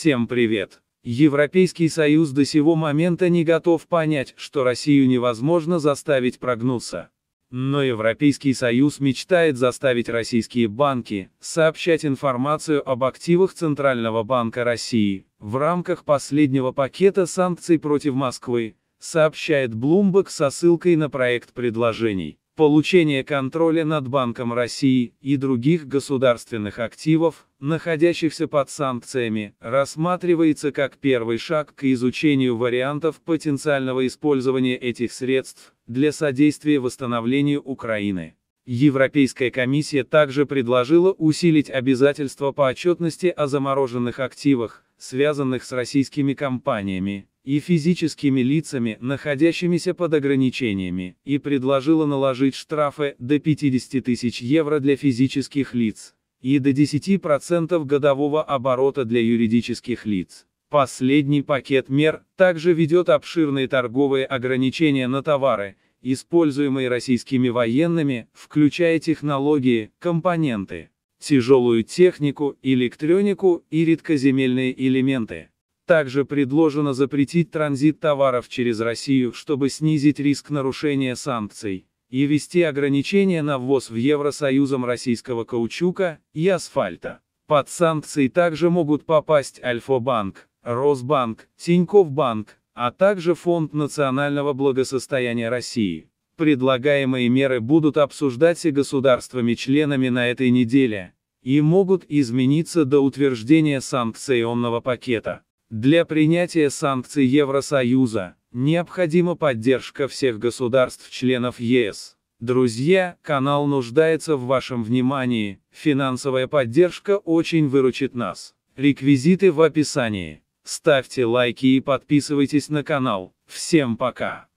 Всем привет! Европейский Союз до сего момента не готов понять, что Россию невозможно заставить прогнуться. Но Европейский Союз мечтает заставить российские банки сообщать информацию об активах Центрального банка России в рамках последнего пакета санкций против Москвы, сообщает Bloomberg со ссылкой на проект предложений получение контроля над Банком России и других государственных активов, находящихся под санкциями, рассматривается как первый шаг к изучению вариантов потенциального использования этих средств для содействия восстановлению Украины. Европейская комиссия также предложила усилить обязательства по отчетности о замороженных активах, связанных с российскими компаниями, и физическими лицами, находящимися под ограничениями, и предложила наложить штрафы до 50 тысяч евро для физических лиц и до 10% годового оборота для юридических лиц. Последний пакет мер также ведет обширные торговые ограничения на товары, используемые российскими военными, включая технологии, компоненты, тяжелую технику, электронику и редкоземельные элементы. Также предложено запретить транзит товаров через Россию, чтобы снизить риск нарушения санкций, и ввести ограничения на ввоз в Евросоюзом российского каучука и асфальта. Под санкции также могут попасть Альфа-банк, Росбанк, Тиньков банк, а также Фонд национального благосостояния России. Предлагаемые меры будут обсуждать и государствами-членами на этой неделе, и могут измениться до утверждения санкционного пакета. Для принятия санкций Евросоюза необходима поддержка всех государств-членов ЕС. Друзья, канал нуждается в вашем внимании, финансовая поддержка очень выручит нас. Реквизиты в описании. Ставьте лайки и подписывайтесь на канал. Всем пока!